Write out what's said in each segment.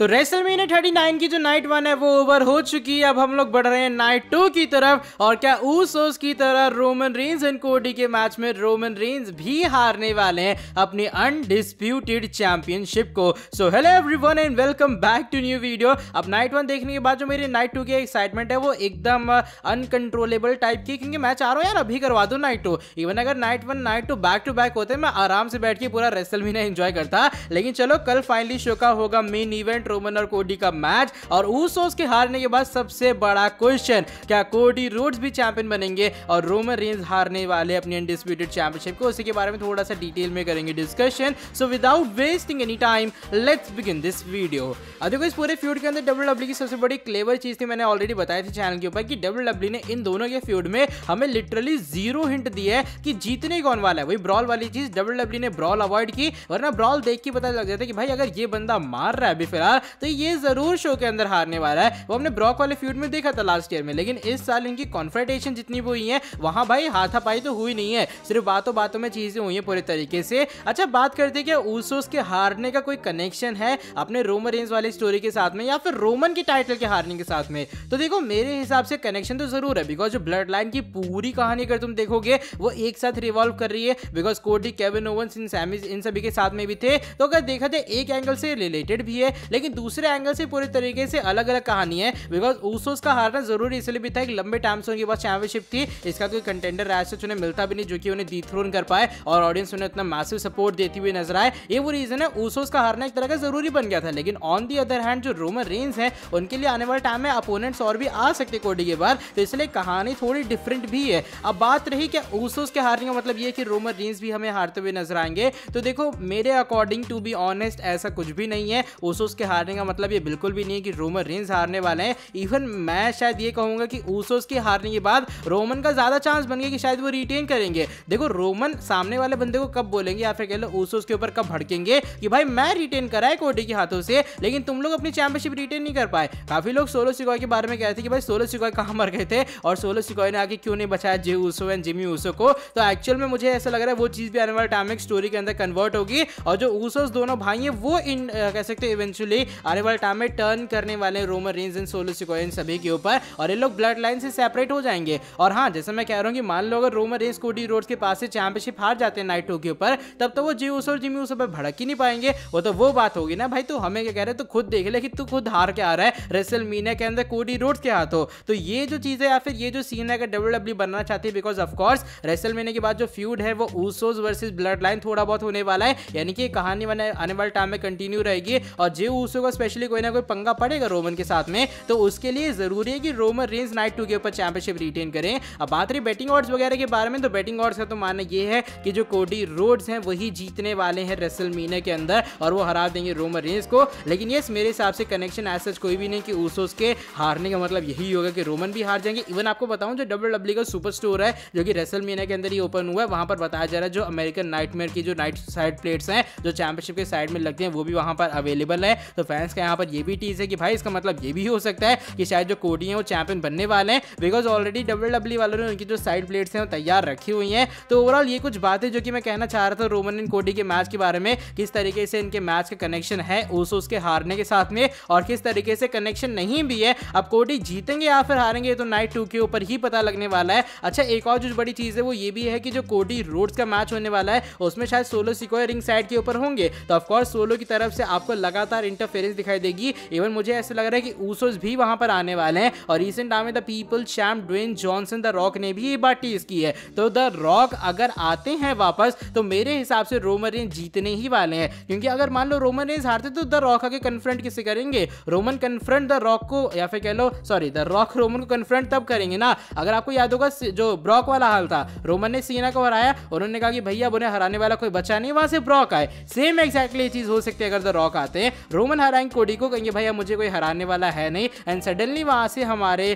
तो थर्टी 39 की जो नाइट वन है वो ओवर हो चुकी है अब हम लोग बढ़ रहे हैं नाइट टू की तरफ और क्या ऊसोस की तरह रोमन रेंज एंड कोडी के मैच में रोमन रेंज भी हारने वाले हैं अपनी अनडिस्प्यूटेड चैंपियनशिप को so hello everyone and welcome back to new video अब नाइट वन देखने के बाद जो मेरी नाइट टू की एक्साइटमेंट है वो एकदम अनकंट्रोलेबल uh, टाइप की क्योंकि मैच आ रहा हूँ यार अभी करवा दो नाइट टू इवन अगर night one night two back to back होते मैं आराम से बैठ के पूरा रेसलमीना एंजॉय करता लेकिन चलो कल फाइनली शो का होगा मेन इवेंट रोमन और कोडी का मैच और ऊसोस के हारने के बाद सबसे बड़ा क्वेश्चन क्या कोडी रोड्स भी चैंपियन बनेंगे और रोमन रेंज हारने वाले अपने अनडिस्प्यूटेड चैंपियनशिप को उसी के बारे में थोड़ा सा डिटेल में करेंगे discussion so without wasting any time let's begin this video देखो इस पूरे फ्यूड के अंदर डब्ल्यू डब्ल्यू e की सबसे बड़ी क्लेवर चीज थी मैंने ऑलरेडी बताया थी चैनल के ऊपर कि डब्ल्यू डब्ल्यू e ने इन दोनों के फ्यूड में हमें लिटरली जीरो हिंट दी है कि जीतने कौन वाला है वही ब्रॉल वाली चीज डब्ल्यू डब्ल्यू e ने ब्रॉल अवॉइड की वरना ब्रॉल देख के पता लग जाता है कि भाई अगर ये बंदा मार रहा है अभी फिलहाल तो ये जरूर शो के अंदर हारने वाला है वो हमने ब्रॉक वाले फ्यूड में देखा था लास्ट ईयर में लेकिन इस साल इनकी कॉन्फ्रेंटेशन जितनी भी हुई है वहां भाई हाथापाई तो हुई नहीं है सिर्फ बातों बातों में चीजें हुई है पूरे तरीके से अच्छा बात करते क्या ऊसोस के हारने का कोई कनेक्शन है अपने रोमन रेंज वाली स्टोरी के साथ में या फिर रोमन के टाइटल के हारने के साथ में तो देखो मेरे हिसाब से कनेक्शन तो जरूर है बिकॉज जो ब्लड लाइन की पूरी कहानी अगर तुम देखोगे वो एक साथ रिवॉल्व कर रही है बिकॉज कोडी केविन ओवंस इन सभी के साथ में भी थे तो अगर देखा जाए एक एंगल से रिलेटेड भी है लेकिन दूसरे एंगल से पूरी तरीके से अलग अलग कहानी है बिकॉज ऊसोस का हारना जरूरी इसलिए भी था एक लंबे टाइम से उनके पास चैंपियनशिप थी इसका तो कोई कंटेंडर रहा राजस्व उन्हें मिलता भी नहीं जो कि उन्हें थ्रोन कर पाए और ऑडियंस उन्हें इतना मैसिव सपोर्ट देती हुई नजर आए ये वो रीजन है ऊसोस का हारना एक तरह का जरूरी बन गया था लेकिन ऑन दी अदर हैंड जो रोमन रेंज है उनके लिए आने वाले टाइम में अपोनेंट्स और भी आ सकते कोडी के बाद तो इसलिए कहानी थोड़ी डिफरेंट भी है अब बात रही क्या ऊसोस के हारने का मतलब ये कि रोमन रेंज भी हमें हारते हुए नजर आएंगे तो देखो मेरे अकॉर्डिंग टू बी ऑनेस्ट ऐसा कुछ भी नहीं है ऊसोस के हारने का मतलब ये बिल्कुल भी नहीं है कि रोमन रेंस हारने वाले हैं इवन मैं शायद ये कहूंगा कि ऊसोस की हारने के बाद रोमन का ज़्यादा चांस बन गया कि शायद वो रिटेन करेंगे देखो रोमन सामने वाले बंदे को कब बोलेंगे या फिर कह लो ऊसोस के ऊपर कब भड़केंगे कि भाई मैं रिटेन कराए कोडी के हाथों से लेकिन तुम लोग अपनी चैंपियनशिप रिटेन नहीं कर पाए काफ़ी लोग सोलो सिकॉय के बारे में कह रहे थे कि भाई सोलो सिकॉय कहाँ मर गए थे और सोलो सिकॉय ने आगे क्यों नहीं बचाया Jey Uso and Jimmy Uso को तो एक्चुअल में मुझे ऐसा लग रहा है वो चीज़ भी आने वाले टाइम स्टोरी के अंदर कन्वर्ट होगी और जो ऊसोस दोनों भाई हैं वो इन कह सकते हैं इवेंचुअली सॉरी आने वाले टाइम में टर्न करने वाले Roman Reigns and Solo Sikoa सभी के ऊपर और ये लोग ब्लड लाइन से सेपरेट हो जाएंगे और हाँ जैसे मैं कह रहा हूँ कि मान लो अगर रोमन रेंज कोडी रोड्स के पास से चैंपियनशिप हार जाते हैं नाइट टू के ऊपर तब तो वो जी और जिमी उस पर भड़क ही नहीं पाएंगे वो तो वो बात होगी ना भाई तू हमें क्या कह रहे तो खुद देख ले कि तू खुद हार के आ रहा है रेसल मीना के अंदर कोडी रोड के हाथ हो तो ये जो चीज़ है या फिर ये जो सीन है अगर डब्ल्यू डब्ल्यू e बनना चाहती है बिकॉज ऑफकोर्स रेसल मीना के बाद जो फ्यूड है वो ऊसोज वर्सेज ब्लड लाइन थोड़ा बहुत होने वाला है यानी कि कहानी आने वाले टाइम में कंटिन्यू रहेगी और जे उसके होगा स्पेशली कोई ना कोई पंगा पड़ेगा रोमन के साथ में तो उसके लिए जरूरी है कि रोमन रेंज नाइट टू के ऊपर चैंपियनशिप रिटेन करें अब बात रही बैटिंग ऑर्ड्स वगैरह के बारे में तो बैटिंग ऑर्ड्स का तो मानना यह है कि जो कोडी रोड्स हैं वही जीतने वाले हैं रेसल के अंदर और वो हरा देंगे रोमन रेंज को लेकिन यस मेरे हिसाब से कनेक्शन ऐसा कोई भी नहीं कि उस के हारने का मतलब यही होगा कि रोमन भी हार जाएंगे इवन आपको बताऊं जो डब्ल्यू डब्ल्यू का सुपर स्टोर है जो कि रेसल के अंदर ही ओपन हुआ है वहां पर बताया जा रहा है जो अमेरिकन नाइटमेयर की जो नाइट साइड प्लेट्स हैं जो चैंपियनशिप के साइड में लगते हैं वो भी वहां पर अवेलेबल है तो फैंस का यहाँ पर ये भी टीज है कि भाई इसका मतलब ये भी हो सकता है कि शायद जो कोडी है वो चैंपियन बनने वाले हैं बिकॉज ऑलरेडी डब्ल्यू डब्ल्यू वालों ने उनकी जो साइड प्लेट्स हैं वो तैयार रखी हुई हैं तो ओवरऑल ये कुछ बातें जो कि मैं कहना चाह रहा था रोमन एंड कोडी के मैच के बारे में किस तरीके से इनके मैच का कनेक्शन है उस उसके हारने के साथ में और किस तरीके से कनेक्शन नहीं भी है अब कोडी जीतेंगे या फिर हारेंगे तो नाइट टू के ऊपर ही पता लगने वाला है अच्छा एक और जो बड़ी चीज़ है वो ये भी है कि जो कोडी रोड्स का मैच होने वाला है उसमें शायद सोलो सिकोय रिंग साइड के ऊपर होंगे तो ऑफकोर्स सोलो की तरफ से आपको लगातार इंटर फेरिस दिखाई देगी इवन मुझे ऐसा लग रहा है कि ऊसोस भी वहां पर आने वाले हैं और रिसेंट नाम है the people champ Dwayne Johnson the Rock ने भी ये बात टीज की है तो द रॉक अगर आते हैं वापस तो मेरे हिसाब से रोमन रेंज जीतने ही वाले हैं क्योंकि अगर मान लो रोमन रेंज हारते तो द रॉक आगे कन्फ्रंट किसे करेंगे रोमन कन्फ्रंट द रॉक को या फिर कह लो सॉरी द रॉक रोमन को कन्फ्रंट तब करेंगे ना अगर आपको याद होगा जो ब्रॉक वाला हाल था रोमन ने सीना को हराया उन्होंने कहा कि भैया उन्हें हराने वाला कोई बचा नहीं वहां से ब्रॉक आए सेम एक्जैक्टली चीज हो सकती है अगर द रॉक आते हैं रोमन अपन हराएंगे कोडी को कहेंगे भैया मुझे कोई हराने वाला है नहीं एंड सडनली वहां से हमारे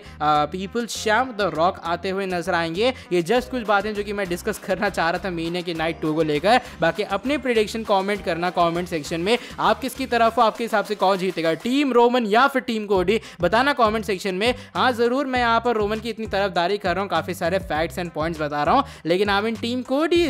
पीपल श्याम द रॉक आते हुए नजर आएंगे ये जस्ट कुछ बातें जो कि मैं डिस्कस करना चाह रहा था महीने के नाइट टू को लेकर बाकी अपने प्रिडिक्शन कॉमेंट करना कॉमेंट सेक्शन में आप किसकी तरफ हो आपके हिसाब से कौन जीतेगा टीम रोमन या फिर टीम कोडी बताना कॉमेंट सेक्शन में हाँ ज़रूर मैं यहाँ पर रोमन की इतनी तरफदारी कर रहा हूँ काफ़ी सारे फैक्ट्स एंड पॉइंट्स बता रहा हूँ लेकिन आप इन टीम कोडी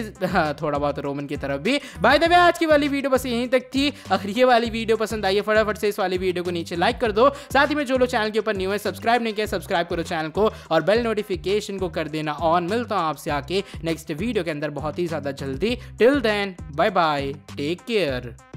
थोड़ा बहुत रोमन की तरफ भी बाय द वे आज की वाली वीडियो बस यहीं तक थी अगर ये वाली वीडियो पसंद आई फटाफट से इस वाली वीडियो को नीचे लाइक कर दो साथ ही में जो लोग चैनल के ऊपर न्यू है सब्सक्राइब नहीं किया सब्सक्राइब करो चैनल को और बेल नोटिफिकेशन को कर देना ऑन मिलता हूँ आपसे आके नेक्स्ट वीडियो के अंदर बहुत ही ज़्यादा जल्दी till then bye bye take care